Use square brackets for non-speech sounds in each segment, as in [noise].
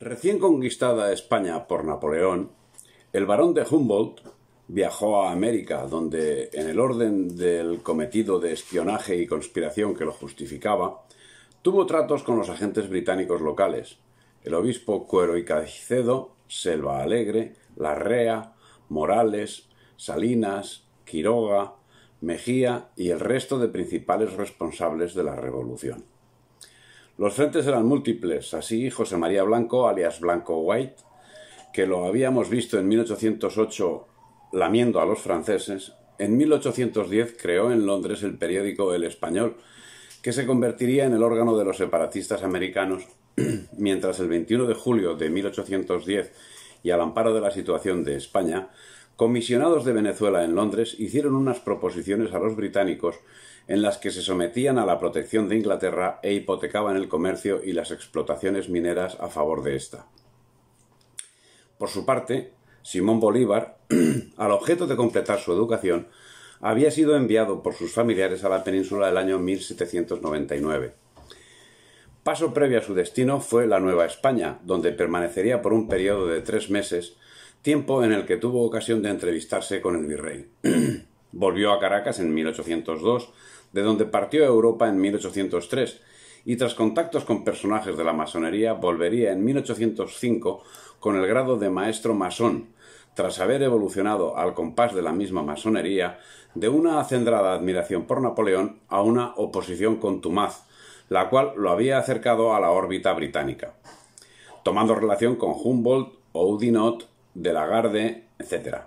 Recién conquistada España por Napoleón, el barón de Humboldt viajó a América, donde, en el orden del cometido de espionaje y conspiración que lo justificaba, tuvo tratos con los agentes británicos locales, el obispo Cuero y Caicedo, Selva Alegre, Larrea, Morales, Salinas, Quiroga, Mejía y el resto de principales responsables de la revolución. Los frentes eran múltiples, así José María Blanco, alias Blanco White, que lo habíamos visto en 1808 lamiendo a los franceses, en 1810 creó en Londres el periódico El Español, que se convertiría en el órgano de los separatistas americanos, [clears throat] mientras el 21 de julio de 1810, y al amparo de la situación de España, comisionados de Venezuela en Londres hicieron unas proposiciones a los británicos en las que se sometían a la protección de Inglaterra e hipotecaban el comercio y las explotaciones mineras a favor de ésta. Por su parte, Simón Bolívar, [clears throat] al objeto de completar su educación, había sido enviado por sus familiares a la península del año 1799. Paso previo a su destino fue la Nueva España, donde permanecería por un periodo de tres meses, tiempo en el que tuvo ocasión de entrevistarse con el virrey. [clears throat] Volvió a Caracas en 1802, de donde partió a Europa en 1803, y tras contactos con personajes de la masonería volvería en 1805 con el grado de maestro masón, tras haber evolucionado al compás de la misma masonería, de una acendrada admiración por Napoleón a una oposición con Tumaz... la cual lo había acercado a la órbita británica, tomando relación con Humboldt, Oudinot, Delagarde, etc.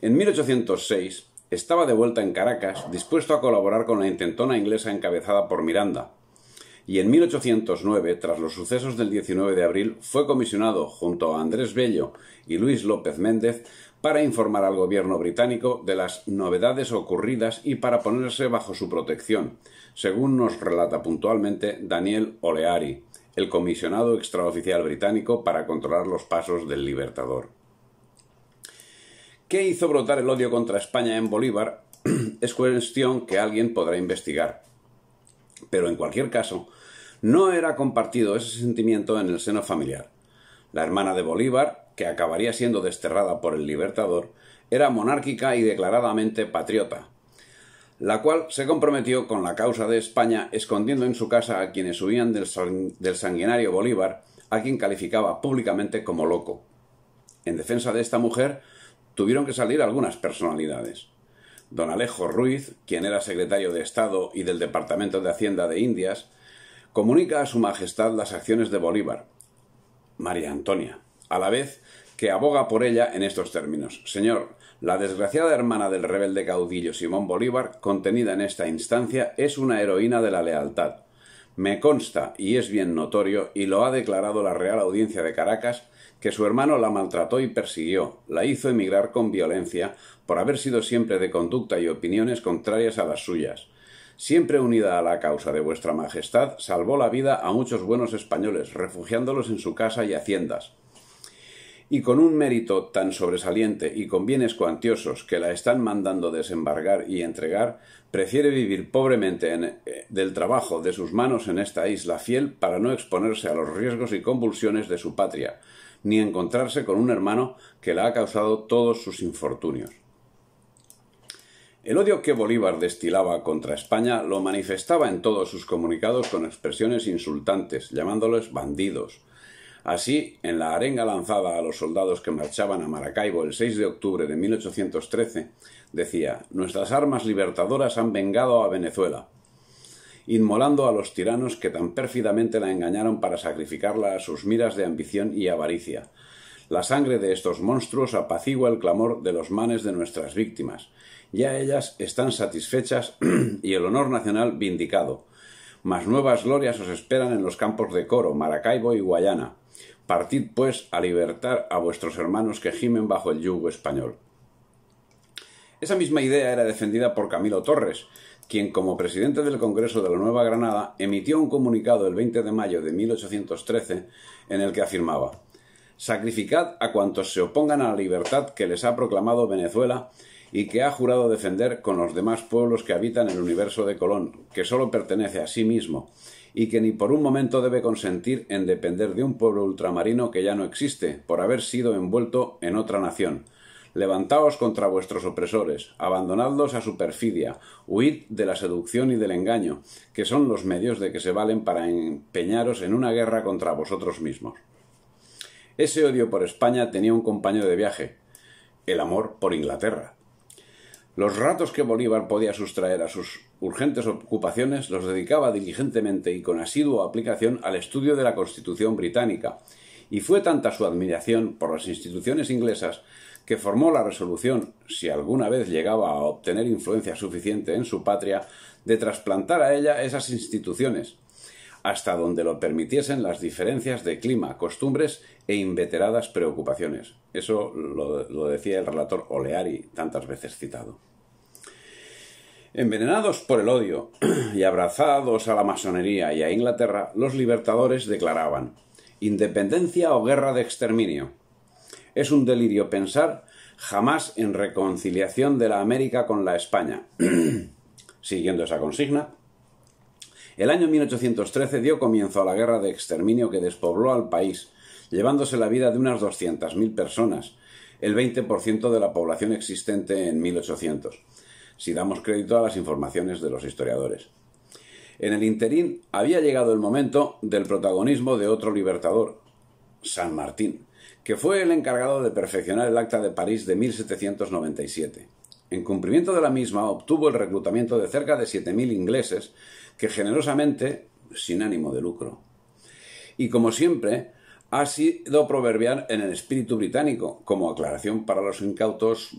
En 1806, estaba de vuelta en Caracas, dispuesto a colaborar con la intentona inglesa encabezada por Miranda, y en 1809, tras los sucesos del 19 de abril, fue comisionado, junto a Andrés Bello y Luis López Méndez, para informar al gobierno británico de las novedades ocurridas y para ponerse bajo su protección, según nos relata puntualmente Daniel Oleari, el comisionado extraoficial británico para controlar los pasos del Libertador. ¿Qué hizo brotar el odio contra España en Bolívar? [clears throat] es cuestión que alguien podrá investigar. Pero en cualquier caso, no era compartido ese sentimiento en el seno familiar. La hermana de Bolívar, que acabaría siendo desterrada por el Libertador, era monárquica y declaradamente patriota, la cual se comprometió con la causa de España escondiendo en su casa a quienes huían del, del sanguinario Bolívar, a quien calificaba públicamente como loco. En defensa de esta mujer, tuvieron que salir algunas personalidades. Don Alejo Ruiz, quien era secretario de Estado y del Departamento de Hacienda de Indias, comunica a Su Majestad las acciones de Bolívar, María Antonia, a la vez que aboga por ella en estos términos. Señor, la desgraciada hermana del rebelde caudillo Simón Bolívar, contenida en esta instancia, es una heroína de la lealtad. Me consta, y es bien notorio, y lo ha declarado la Real Audiencia de Caracas, que su hermano la maltrató y persiguió, la hizo emigrar con violencia por haber sido siempre de conducta y opiniones contrarias a las suyas. Siempre unida a la causa de vuestra Majestad, salvó la vida a muchos buenos españoles, refugiándolos en su casa y haciendas y con un mérito tan sobresaliente y con bienes cuantiosos que la están mandando desembargar y entregar, prefiere vivir pobremente eh, del trabajo de sus manos en esta isla fiel para no exponerse a los riesgos y convulsiones de su patria, ni encontrarse con un hermano que la ha causado todos sus infortunios. El odio que Bolívar destilaba contra España lo manifestaba en todos sus comunicados con expresiones insultantes, llamándoles bandidos, Así, en la arenga lanzada a los soldados que marchaban a Maracaibo el 6 de octubre de 1813, decía: Nuestras armas libertadoras han vengado a Venezuela, inmolando a los tiranos que tan pérfidamente la engañaron para sacrificarla a sus miras de ambición y avaricia. La sangre de estos monstruos apacigua el clamor de los manes de nuestras víctimas. Ya ellas están satisfechas [clears throat] y el honor nacional vindicado. Mas nuevas glorias os esperan en los campos de Coro, Maracaibo y Guayana. Partid, pues, a libertar a vuestros hermanos que gimen bajo el yugo español. Esa misma idea era defendida por Camilo Torres, quien como presidente del Congreso de la Nueva Granada emitió un comunicado el 20 de mayo de 1813 en el que afirmaba Sacrificad a cuantos se opongan a la libertad que les ha proclamado Venezuela y que ha jurado defender con los demás pueblos que habitan el universo de Colón, que solo pertenece a sí mismo y que ni por un momento debe consentir en depender de un pueblo ultramarino que ya no existe, por haber sido envuelto en otra nación. Levantaos contra vuestros opresores, abandonadlos a su perfidia, huid de la seducción y del engaño, que son los medios de que se valen para empeñaros en una guerra contra vosotros mismos. Ese odio por España tenía un compañero de viaje, el amor por Inglaterra. Los ratos que Bolívar podía sustraer a sus urgentes ocupaciones los dedicaba diligentemente y con asidua aplicación al estudio de la Constitución británica, y fue tanta su admiración por las instituciones inglesas que formó la resolución, si alguna vez llegaba a obtener influencia suficiente en su patria, de trasplantar a ella esas instituciones, hasta donde lo permitiesen las diferencias de clima, costumbres e inveteradas preocupaciones. Eso lo, lo decía el relator Oleari, tantas veces citado. Envenenados por el odio [clears throat] y abrazados a la masonería y a Inglaterra, los libertadores declaraban independencia o guerra de exterminio. Es un delirio pensar jamás en reconciliación de la América con la España. [clears throat] Siguiendo esa consigna, el año 1813 dio comienzo a la guerra de exterminio que despobló al país, llevándose la vida de unas 200.000 personas, el 20% de la población existente en 1800 si damos crédito a las informaciones de los historiadores. En el interín había llegado el momento del protagonismo de otro libertador, San Martín, que fue el encargado de perfeccionar el Acta de París de 1797. En cumplimiento de la misma, obtuvo el reclutamiento de cerca de 7.000 ingleses, que generosamente, sin ánimo de lucro. Y como siempre, ha sido proverbial en el espíritu británico, como aclaración para los incautos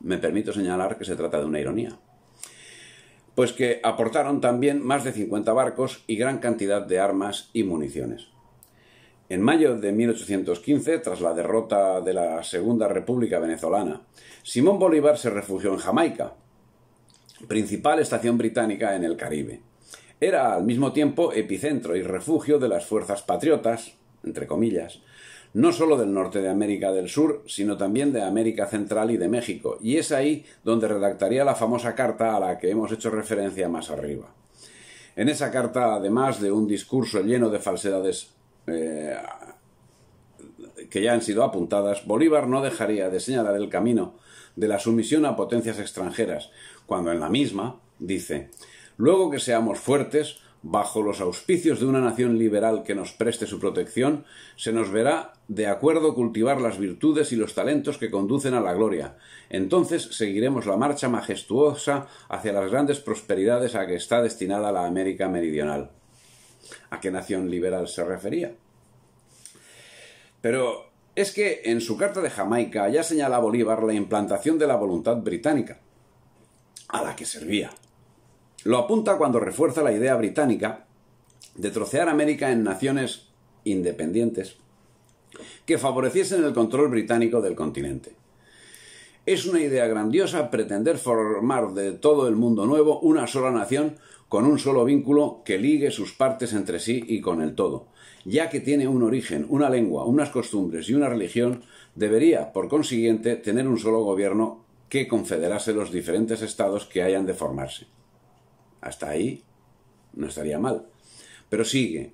me permito señalar que se trata de una ironía. Pues que aportaron también más de 50 barcos y gran cantidad de armas y municiones. En mayo de 1815, tras la derrota de la Segunda República Venezolana, Simón Bolívar se refugió en Jamaica, principal estación británica en el Caribe. Era al mismo tiempo epicentro y refugio de las fuerzas patriotas, entre comillas, no solo del norte de América del Sur, sino también de América Central y de México, y es ahí donde redactaría la famosa carta a la que hemos hecho referencia más arriba. En esa carta, además de un discurso lleno de falsedades eh, que ya han sido apuntadas, Bolívar no dejaría de señalar el camino de la sumisión a potencias extranjeras, cuando en la misma dice Luego que seamos fuertes, bajo los auspicios de una nación liberal que nos preste su protección, se nos verá de acuerdo cultivar las virtudes y los talentos que conducen a la gloria. Entonces seguiremos la marcha majestuosa hacia las grandes prosperidades a que está destinada la América Meridional. ¿A qué nación liberal se refería? Pero es que en su carta de Jamaica ya señala Bolívar la implantación de la voluntad británica, a la que servía lo apunta cuando refuerza la idea británica de trocear América en naciones independientes que favoreciesen el control británico del continente. Es una idea grandiosa pretender formar de todo el mundo nuevo una sola nación con un solo vínculo que ligue sus partes entre sí y con el todo. Ya que tiene un origen, una lengua, unas costumbres y una religión, debería, por consiguiente, tener un solo gobierno que confederase los diferentes estados que hayan de formarse. Hasta ahí no estaría mal. Pero sigue.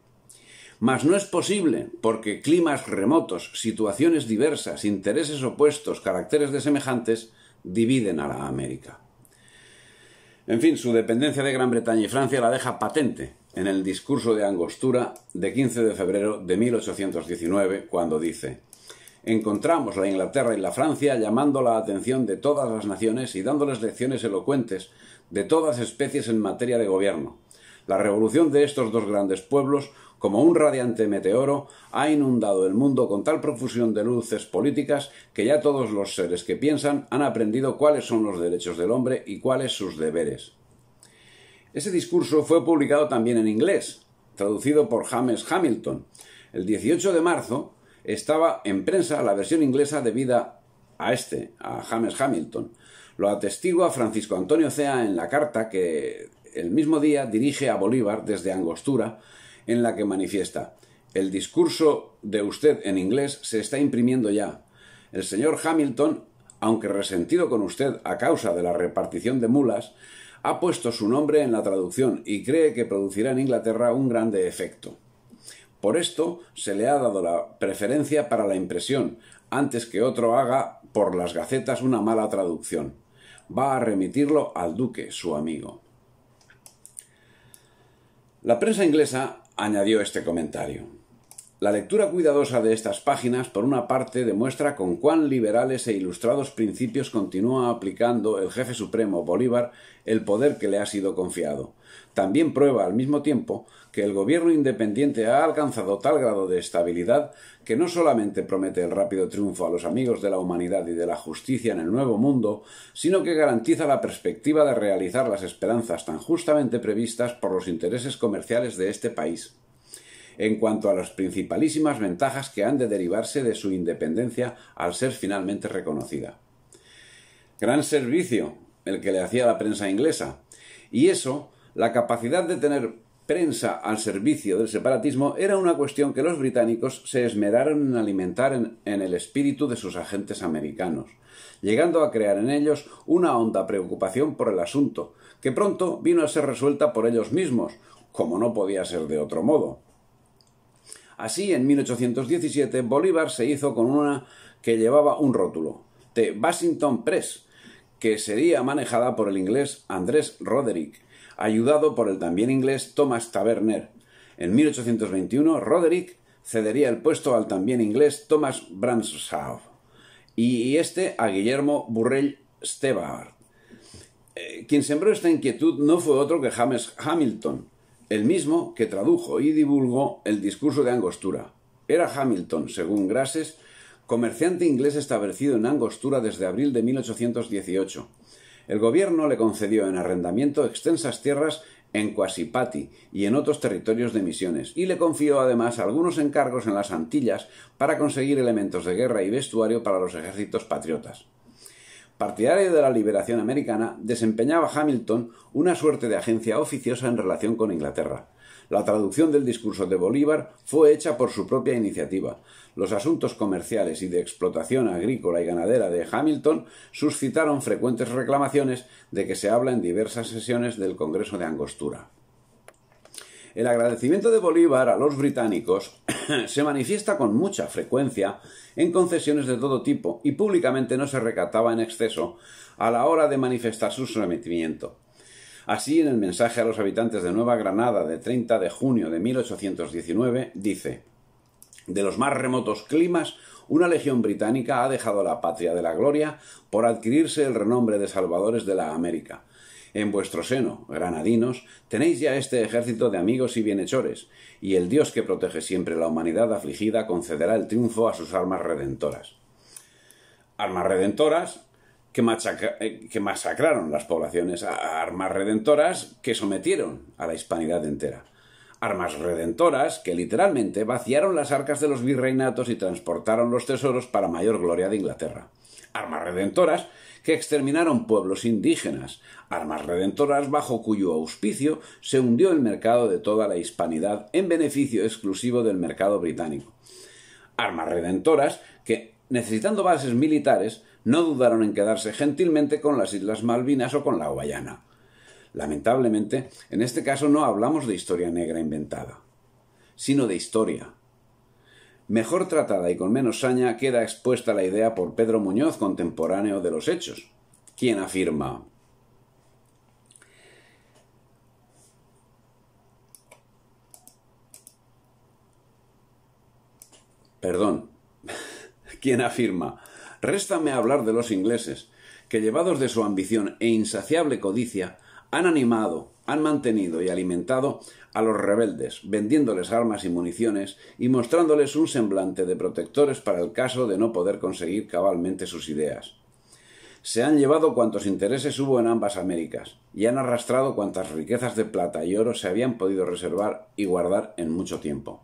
Mas no es posible, porque climas remotos, situaciones diversas, intereses opuestos, caracteres desemejantes, dividen a la América. En fin, su dependencia de Gran Bretaña y Francia la deja patente en el discurso de Angostura de 15 de febrero de 1819, cuando dice, encontramos la Inglaterra y la Francia llamando la atención de todas las naciones y dándoles lecciones elocuentes de todas especies en materia de gobierno. La revolución de estos dos grandes pueblos, como un radiante meteoro, ha inundado el mundo con tal profusión de luces políticas que ya todos los seres que piensan han aprendido cuáles son los derechos del hombre y cuáles sus deberes. Ese discurso fue publicado también en inglés, traducido por James Hamilton. El 18 de marzo estaba en prensa la versión inglesa debida a este, a James Hamilton, lo atestigua Francisco Antonio Cea en la carta que el mismo día dirige a Bolívar desde Angostura, en la que manifiesta El discurso de usted en inglés se está imprimiendo ya. El señor Hamilton, aunque resentido con usted a causa de la repartición de mulas, ha puesto su nombre en la traducción y cree que producirá en Inglaterra un grande efecto. Por esto se le ha dado la preferencia para la impresión, antes que otro haga por las gacetas una mala traducción va a remitirlo al duque, su amigo. La prensa inglesa añadió este comentario. La lectura cuidadosa de estas páginas, por una parte, demuestra con cuán liberales e ilustrados principios continúa aplicando el jefe supremo Bolívar el poder que le ha sido confiado. También prueba, al mismo tiempo, que el gobierno independiente ha alcanzado tal grado de estabilidad que no solamente promete el rápido triunfo a los amigos de la humanidad y de la justicia en el Nuevo Mundo, sino que garantiza la perspectiva de realizar las esperanzas tan justamente previstas por los intereses comerciales de este país en cuanto a las principalísimas ventajas que han de derivarse de su independencia al ser finalmente reconocida. Gran servicio el que le hacía la prensa inglesa. Y eso, la capacidad de tener prensa al servicio del separatismo era una cuestión que los británicos se esmeraron en alimentar en, el espíritu de sus agentes americanos, llegando a crear en ellos una honda preocupación por el asunto, que pronto vino a ser resuelta por ellos mismos, como no podía ser de otro modo. Así, en 1817, Bolívar se hizo con una que llevaba un rótulo, The Washington Press, que sería manejada por el inglés Andrés Roderick, ayudado por el también inglés Thomas Taverner. En 1821, Roderick cedería el puesto al también inglés Thomas Branshaw y este a Guillermo Burrell Stebart. Eh, quien sembró esta inquietud no fue otro que James Hamilton, el mismo que tradujo y divulgó el discurso de Angostura. Era Hamilton, según Grasses, comerciante inglés establecido en Angostura desde abril de 1818. El gobierno le concedió en arrendamiento extensas tierras en Cuasipati y en otros territorios de misiones, y le confió además algunos encargos en las Antillas para conseguir elementos de guerra y vestuario para los ejércitos patriotas partidario de la liberación americana, desempeñaba Hamilton una suerte de agencia oficiosa en relación con Inglaterra. La traducción del discurso de Bolívar fue hecha por su propia iniciativa. Los asuntos comerciales y de explotación agrícola y ganadera de Hamilton suscitaron frecuentes reclamaciones de que se habla en diversas sesiones del Congreso de Angostura. El agradecimiento de Bolívar a los británicos [coughs] se manifiesta con mucha frecuencia en concesiones de todo tipo y públicamente no se recataba en exceso a la hora de manifestar su sometimiento. Así, en el mensaje a los habitantes de Nueva Granada de 30 de junio de 1819, dice De los más remotos climas, una legión británica ha dejado la patria de la gloria por adquirirse el renombre de salvadores de la América en vuestro seno, granadinos, tenéis ya este ejército de amigos y bienhechores, y el Dios que protege siempre la humanidad afligida concederá el triunfo a sus armas redentoras. Armas redentoras que, eh, que masacraron las poblaciones, armas redentoras que sometieron a la hispanidad entera armas redentoras que literalmente vaciaron las arcas de los virreinatos y transportaron los tesoros para mayor gloria de Inglaterra armas redentoras, que exterminaron pueblos indígenas, armas redentoras bajo cuyo auspicio se hundió el mercado de toda la hispanidad en beneficio exclusivo del mercado británico. Armas redentoras que, necesitando bases militares, no dudaron en quedarse gentilmente con las Islas Malvinas o con la Guayana. Lamentablemente, en este caso no hablamos de historia negra inventada, sino de historia, mejor tratada y con menos saña queda expuesta la idea por Pedro Muñoz, contemporáneo de los hechos, ...¿quién afirma Perdón, [laughs] ...¿quién afirma Réstame hablar de los ingleses, que llevados de su ambición e insaciable codicia, han animado, han mantenido y alimentado a los rebeldes, vendiéndoles armas y municiones y mostrándoles un semblante de protectores para el caso de no poder conseguir cabalmente sus ideas. Se han llevado cuantos intereses hubo en ambas Américas y han arrastrado cuantas riquezas de plata y oro se habían podido reservar y guardar en mucho tiempo.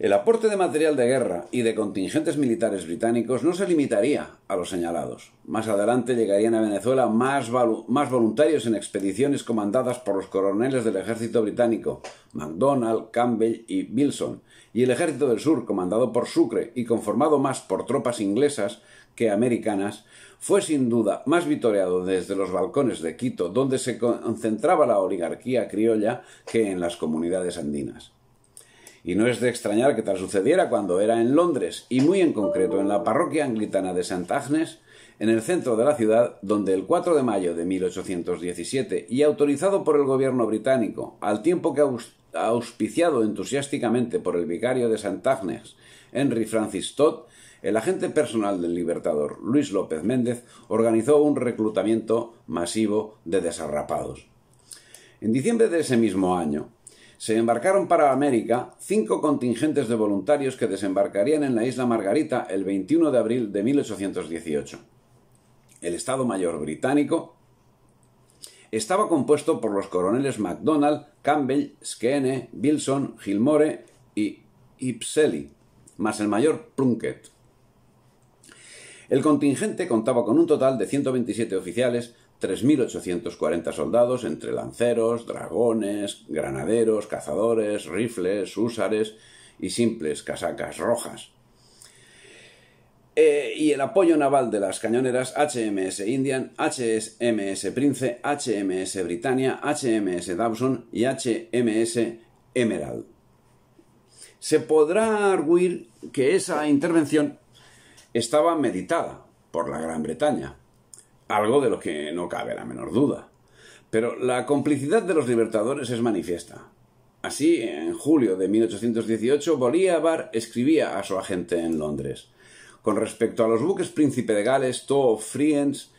El aporte de material de guerra y de contingentes militares británicos no se limitaría a los señalados. Más adelante llegarían a Venezuela más, voluntarios en expediciones comandadas por los coroneles del ejército británico, MacDonald, Campbell y Wilson, y el ejército del sur, comandado por Sucre y conformado más por tropas inglesas que americanas, fue sin duda más vitoreado desde los balcones de Quito, donde se concentraba la oligarquía criolla, que en las comunidades andinas. Y no es de extrañar que tal sucediera cuando era en Londres, y muy en concreto en la parroquia anglicana de St. Agnes, en el centro de la ciudad, donde el 4 de mayo de 1817, y autorizado por el gobierno británico, al tiempo que auspiciado entusiásticamente por el vicario de St. Agnes, Henry Francis Todd, el agente personal del libertador Luis López Méndez organizó un reclutamiento masivo de desarrapados. En diciembre de ese mismo año, se embarcaron para América cinco contingentes de voluntarios que desembarcarían en la isla Margarita el 21 de abril de 1818. El Estado Mayor británico estaba compuesto por los coroneles MacDonald, Campbell, Skene, Wilson, Gilmore y Ipsely, más el mayor Plunkett. El contingente contaba con un total de 127 oficiales, 3.840 soldados entre lanceros, dragones, granaderos, cazadores, rifles, húsares y simples casacas rojas. Eh, y el apoyo naval de las cañoneras HMS Indian, HMS Prince, HMS Britannia, HMS Dawson y HMS Emerald. Se podrá arguir que esa intervención estaba meditada por la Gran Bretaña, algo de lo que no cabe la menor duda. Pero la complicidad de los libertadores es manifiesta. Así, en julio de 1818, Bolívar escribía a su agente en Londres. Con respecto a los buques Príncipe de Gales, Too Friends,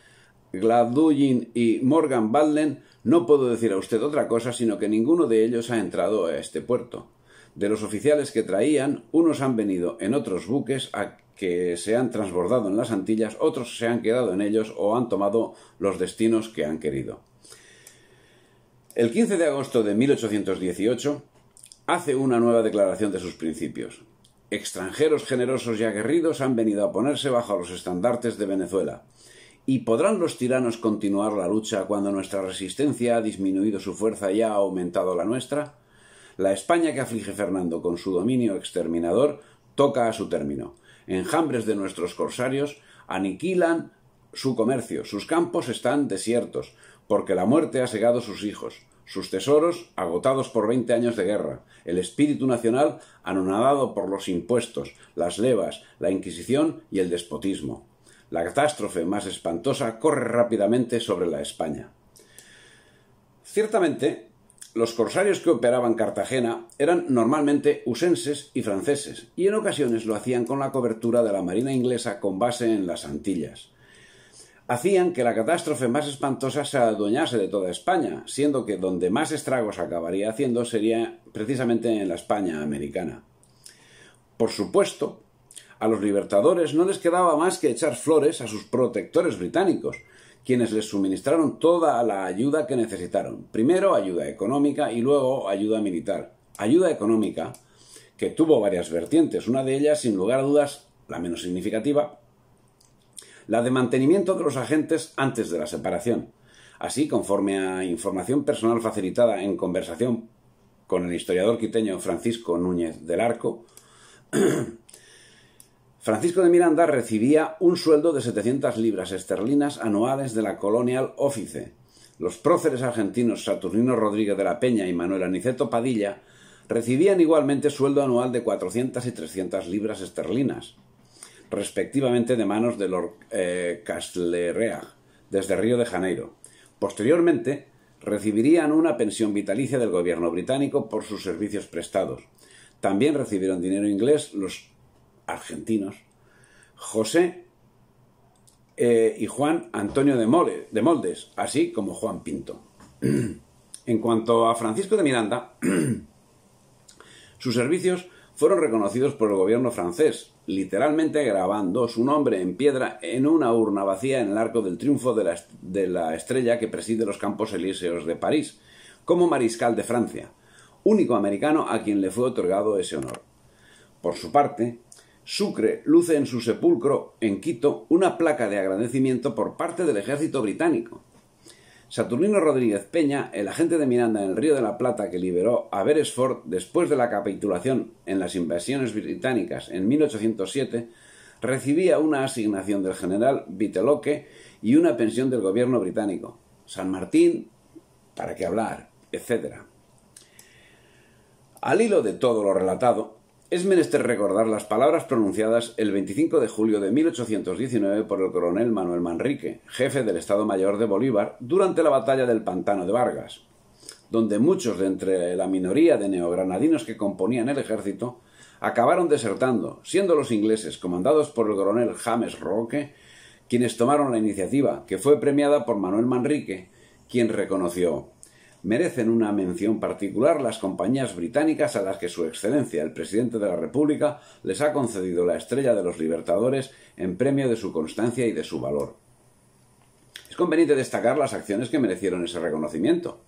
Gladugin y Morgan Badlen, no puedo decir a usted otra cosa sino que ninguno de ellos ha entrado a este puerto. De los oficiales que traían, unos han venido en otros buques a que se han transbordado en las Antillas, otros se han quedado en ellos o han tomado los destinos que han querido. El 15 de agosto de 1818 hace una nueva declaración de sus principios. Extranjeros generosos y aguerridos han venido a ponerse bajo los estandartes de Venezuela. ¿Y podrán los tiranos continuar la lucha cuando nuestra resistencia ha disminuido su fuerza y ha aumentado la nuestra? La España que aflige Fernando con su dominio exterminador toca a su término enjambres de nuestros corsarios aniquilan su comercio, sus campos están desiertos, porque la muerte ha segado sus hijos, sus tesoros agotados por veinte años de guerra, el espíritu nacional anonadado por los impuestos, las levas, la Inquisición y el despotismo. La catástrofe más espantosa corre rápidamente sobre la España. Ciertamente, los corsarios que operaban Cartagena eran normalmente usenses y franceses, y en ocasiones lo hacían con la cobertura de la Marina inglesa con base en las Antillas. Hacían que la catástrofe más espantosa se adueñase de toda España, siendo que donde más estragos acabaría haciendo sería precisamente en la España americana. Por supuesto, a los libertadores no les quedaba más que echar flores a sus protectores británicos, quienes les suministraron toda la ayuda que necesitaron. Primero ayuda económica y luego ayuda militar. Ayuda económica que tuvo varias vertientes, una de ellas, sin lugar a dudas, la menos significativa, la de mantenimiento de los agentes antes de la separación. Así, conforme a información personal facilitada en conversación con el historiador quiteño Francisco Núñez del Arco, [clears throat] Francisco de Miranda recibía un sueldo de 700 libras esterlinas anuales de la Colonial Office. Los próceres argentinos Saturnino Rodríguez de la Peña y Manuel Aniceto Padilla recibían igualmente sueldo anual de 400 y 300 libras esterlinas, respectivamente de manos de Lord eh, Castlereagh, desde Río de Janeiro. Posteriormente, recibirían una pensión vitalicia del gobierno británico por sus servicios prestados. También recibieron dinero inglés los argentinos, José eh, y Juan Antonio de, Mole, de Moldes, así como Juan Pinto. [clears throat] en cuanto a Francisco de Miranda, [clears throat] sus servicios fueron reconocidos por el gobierno francés, literalmente grabando su nombre en piedra en una urna vacía en el Arco del Triunfo de la, de la Estrella que preside los Campos Elíseos de París, como mariscal de Francia, único americano a quien le fue otorgado ese honor. Por su parte, Sucre luce en su sepulcro, en Quito, una placa de agradecimiento por parte del ejército británico. Saturnino Rodríguez Peña, el agente de Miranda en el Río de la Plata que liberó a Beresford después de la capitulación en las invasiones británicas en 1807, recibía una asignación del general Viteloque y una pensión del gobierno británico. San Martín, para qué hablar, etc. Al hilo de todo lo relatado, es menester recordar las palabras pronunciadas el 25 de julio de 1819 por el coronel Manuel Manrique, jefe del Estado Mayor de Bolívar, durante la batalla del Pantano de Vargas, donde muchos de entre la minoría de neogranadinos que componían el ejército acabaron desertando, siendo los ingleses, comandados por el coronel James Roque, quienes tomaron la iniciativa, que fue premiada por Manuel Manrique, quien reconoció merecen una mención particular las compañías británicas a las que Su Excelencia el Presidente de la República les ha concedido la Estrella de los Libertadores en premio de su constancia y de su valor. Es conveniente destacar las acciones que merecieron ese reconocimiento.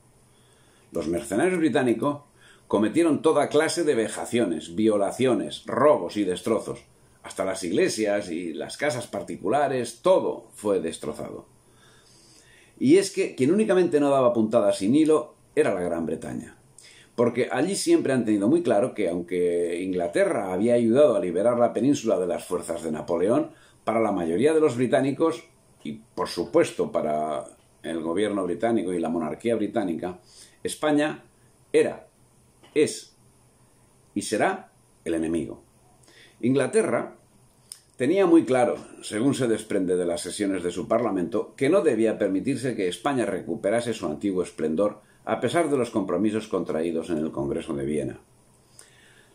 Los mercenarios británicos cometieron toda clase de vejaciones, violaciones, robos y destrozos. Hasta las iglesias y las casas particulares, todo fue destrozado. Y es que quien únicamente no daba puntadas sin hilo era la Gran Bretaña. Porque allí siempre han tenido muy claro que, aunque Inglaterra había ayudado a liberar la península de las fuerzas de Napoleón, para la mayoría de los británicos, y por supuesto para el gobierno británico y la monarquía británica, España era, es y será el enemigo. Inglaterra tenía muy claro, según se desprende de las sesiones de su Parlamento, que no debía permitirse que España recuperase su antiguo esplendor a pesar de los compromisos contraídos en el Congreso de Viena.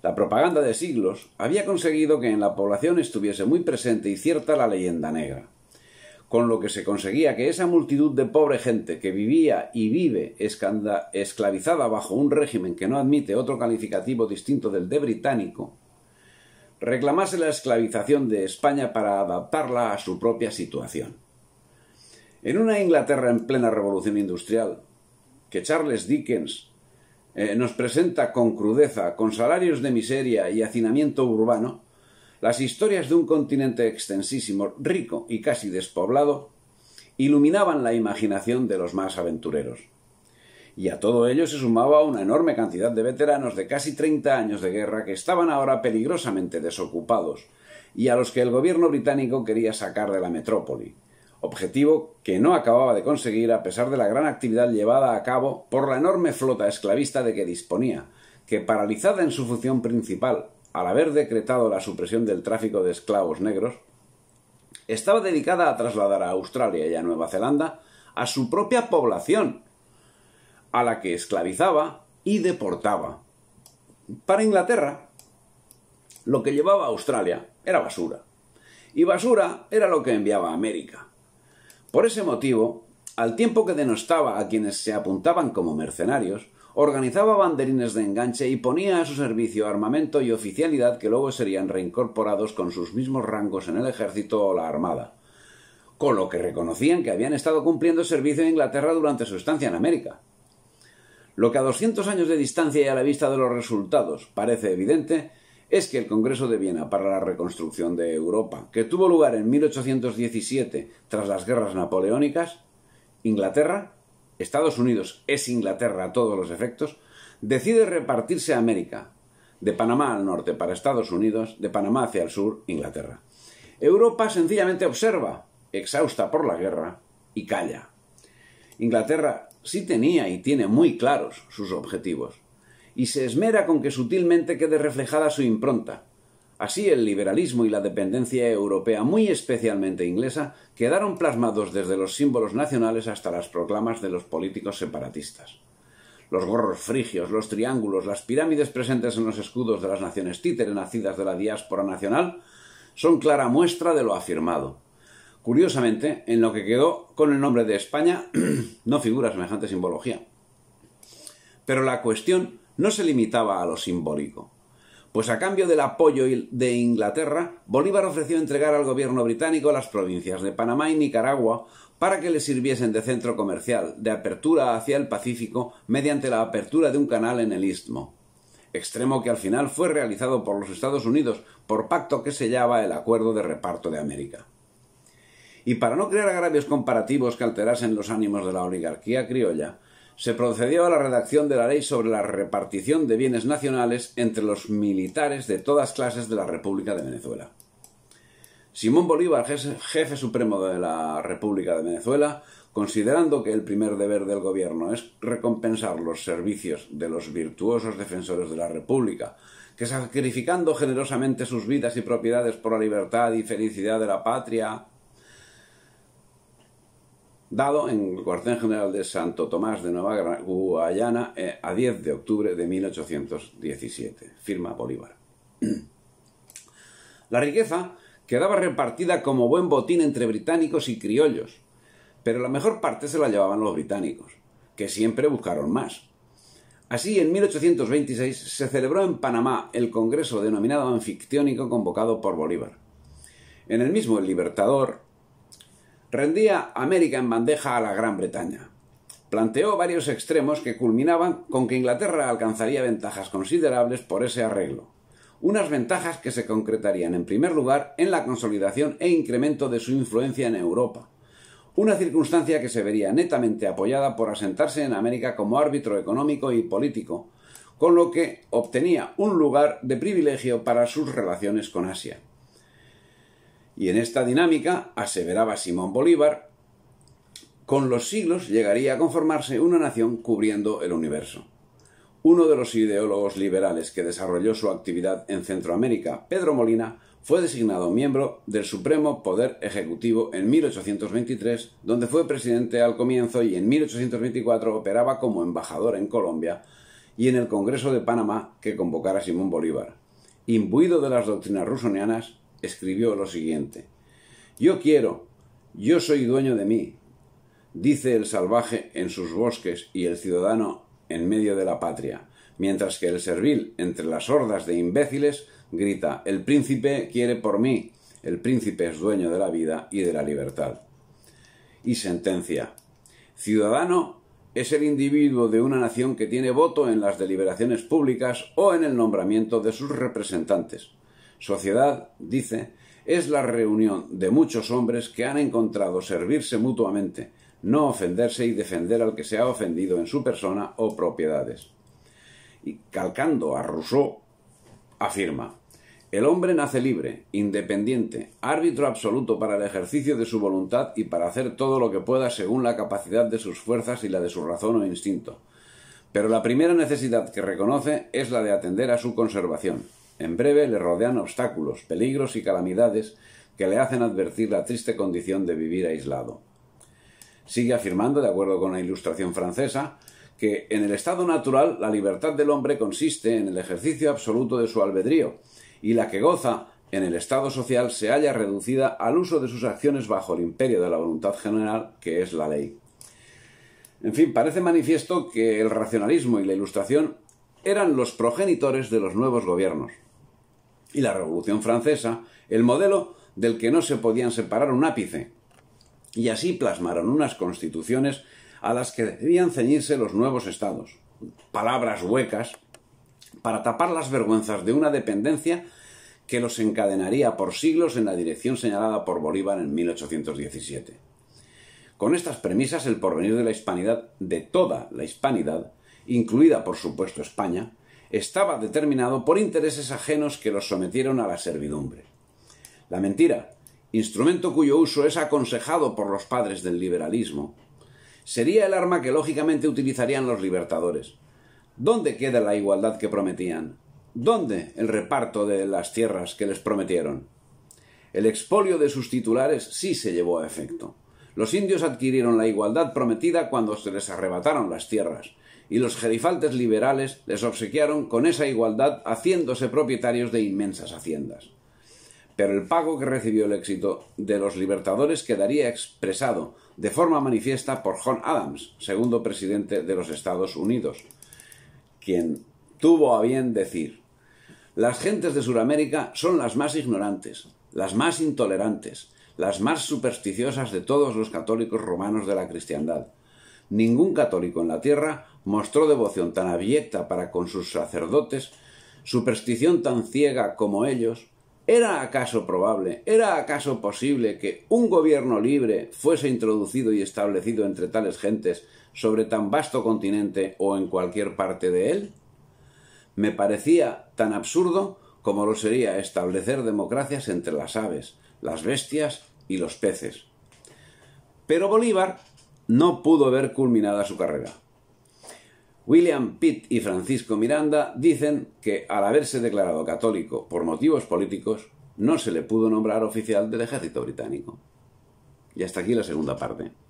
La propaganda de siglos había conseguido que en la población estuviese muy presente y cierta la leyenda negra, con lo que se conseguía que esa multitud de pobre gente que vivía y vive esclavizada bajo un régimen que no admite otro calificativo distinto del de británico, reclamase la esclavización de España para adaptarla a su propia situación. En una Inglaterra en plena revolución industrial, que Charles Dickens eh, nos presenta con crudeza, con salarios de miseria y hacinamiento urbano, las historias de un continente extensísimo, rico y casi despoblado, iluminaban la imaginación de los más aventureros y a todo ello se sumaba una enorme cantidad de veteranos de casi 30 años de guerra que estaban ahora peligrosamente desocupados y a los que el gobierno británico quería sacar de la metrópoli, objetivo que no acababa de conseguir a pesar de la gran actividad llevada a cabo por la enorme flota esclavista de que disponía, que paralizada en su función principal al haber decretado la supresión del tráfico de esclavos negros, estaba dedicada a trasladar a Australia y a Nueva Zelanda a su propia población, a la que esclavizaba y deportaba. Para Inglaterra, lo que llevaba a Australia era basura. Y basura era lo que enviaba a América. Por ese motivo, al tiempo que denostaba a quienes se apuntaban como mercenarios, organizaba banderines de enganche y ponía a su servicio armamento y oficialidad que luego serían reincorporados con sus mismos rangos en el ejército o la armada, con lo que reconocían que habían estado cumpliendo servicio en Inglaterra durante su estancia en América. Lo que a 200 años de distancia y a la vista de los resultados parece evidente es que el Congreso de Viena para la Reconstrucción de Europa, que tuvo lugar en 1817 tras las guerras napoleónicas, Inglaterra, Estados Unidos es Inglaterra a todos los efectos, decide repartirse a América, de Panamá al norte para Estados Unidos, de Panamá hacia el sur, Inglaterra. Europa sencillamente observa, exhausta por la guerra, y calla. Inglaterra sí tenía y tiene muy claros sus objetivos, y se esmera con que sutilmente quede reflejada su impronta. Así el liberalismo y la dependencia europea, muy especialmente inglesa, quedaron plasmados desde los símbolos nacionales hasta las proclamas de los políticos separatistas. Los gorros frigios, los triángulos, las pirámides presentes en los escudos de las naciones títere nacidas de la diáspora nacional son clara muestra de lo afirmado. Curiosamente, en lo que quedó con el nombre de España [clears throat] no figura semejante simbología. Pero la cuestión no se limitaba a lo simbólico, pues a cambio del apoyo de Inglaterra, Bolívar ofreció entregar al gobierno británico las provincias de Panamá y Nicaragua para que le sirviesen de centro comercial, de apertura hacia el Pacífico, mediante la apertura de un canal en el Istmo, extremo que al final fue realizado por los Estados Unidos por pacto que sellaba el Acuerdo de Reparto de América y para no crear agravios comparativos que alterasen los ánimos de la oligarquía criolla, se procedió a la redacción de la ley sobre la repartición de bienes nacionales entre los militares de todas clases de la República de Venezuela. Simón Bolívar, jefe supremo de la República de Venezuela, considerando que el primer deber del gobierno es recompensar los servicios de los virtuosos defensores de la República, que sacrificando generosamente sus vidas y propiedades por la libertad y felicidad de la patria, dado en el cuartel general de Santo Tomás de Nueva Guayana eh, a 10 de octubre de 1817. Firma Bolívar. [clears throat] La riqueza quedaba repartida como buen botín entre británicos y criollos, pero la mejor parte se la llevaban los británicos, que siempre buscaron más. Así, en 1826 se celebró en Panamá el Congreso denominado Anfictiónico convocado por Bolívar. En el mismo, el Libertador rendía América en bandeja a la Gran Bretaña. Planteó varios extremos que culminaban con que Inglaterra alcanzaría ventajas considerables por ese arreglo. Unas ventajas que se concretarían en primer lugar en la consolidación e incremento de su influencia en Europa, una circunstancia que se vería netamente apoyada por asentarse en América como árbitro económico y político, con lo que obtenía un lugar de privilegio para sus relaciones con Asia. Y en esta dinámica, aseveraba Simón Bolívar, con los siglos llegaría a conformarse una nación cubriendo el universo. Uno de los ideólogos liberales que desarrolló su actividad en Centroamérica, Pedro Molina, fue designado miembro del Supremo Poder Ejecutivo en 1823, donde fue presidente al comienzo y en 1824 operaba como embajador en Colombia y en el Congreso de Panamá que convocara Simón Bolívar. Imbuido de las doctrinas rusonianas, escribió lo siguiente. Yo quiero, yo soy dueño de mí, dice el salvaje en sus bosques y el ciudadano en medio de la patria, mientras que el servil entre las hordas de imbéciles grita El príncipe quiere por mí, el príncipe es dueño de la vida y de la libertad. Y sentencia. Ciudadano es el individuo de una nación que tiene voto en las deliberaciones públicas o en el nombramiento de sus representantes Sociedad, dice, es la reunión de muchos hombres que han encontrado servirse mutuamente, no ofenderse y defender al que se ha ofendido en su persona o propiedades. Y calcando a Rousseau, afirma, el hombre nace libre, independiente, árbitro absoluto para el ejercicio de su voluntad y para hacer todo lo que pueda según la capacidad de sus fuerzas y la de su razón o instinto. Pero la primera necesidad que reconoce es la de atender a su conservación. En breve le rodean obstáculos, peligros y calamidades que le hacen advertir la triste condición de vivir aislado. Sigue afirmando, de acuerdo con la ilustración francesa, que en el estado natural la libertad del hombre consiste en el ejercicio absoluto de su albedrío, y la que goza en el estado social se halla reducida al uso de sus acciones bajo el imperio de la voluntad general, que es la ley. En fin, parece manifiesto que el racionalismo y la ilustración eran los progenitores de los nuevos gobiernos, y la Revolución Francesa el modelo del que no se podían separar un ápice, y así plasmaron unas constituciones a las que debían ceñirse los nuevos estados. Palabras huecas para tapar las vergüenzas de una dependencia que los encadenaría por siglos en la dirección señalada por Bolívar en 1817. Con estas premisas, el porvenir de la hispanidad, de toda la hispanidad, incluida por supuesto España, estaba determinado por intereses ajenos que los sometieron a la servidumbre. La mentira, instrumento cuyo uso es aconsejado por los padres del liberalismo, sería el arma que lógicamente utilizarían los libertadores. ¿Dónde queda la igualdad que prometían? ¿Dónde el reparto de las tierras que les prometieron? El expolio de sus titulares sí se llevó a efecto. Los indios adquirieron la igualdad prometida cuando se les arrebataron las tierras, y los jerifaltes liberales les obsequiaron con esa igualdad haciéndose propietarios de inmensas haciendas. Pero el pago que recibió el éxito de los libertadores quedaría expresado de forma manifiesta por John Adams, segundo presidente de los Estados Unidos, quien tuvo a bien decir Las gentes de Sudamérica son las más ignorantes, las más intolerantes, las más supersticiosas de todos los católicos romanos de la cristiandad ningún católico en la tierra mostró devoción tan abyecta para con sus sacerdotes, superstición tan ciega como ellos, ¿Era acaso probable, era acaso posible que un gobierno libre fuese introducido y establecido entre tales gentes sobre tan vasto continente o en cualquier parte de él? Me parecía tan absurdo como lo sería establecer democracias entre las aves, las bestias y los peces. Pero Bolívar no pudo haber culminada su carrera. William Pitt y Francisco Miranda dicen que al haberse declarado católico por motivos políticos, no se le pudo nombrar oficial del ejército británico. Y hasta aquí la segunda parte.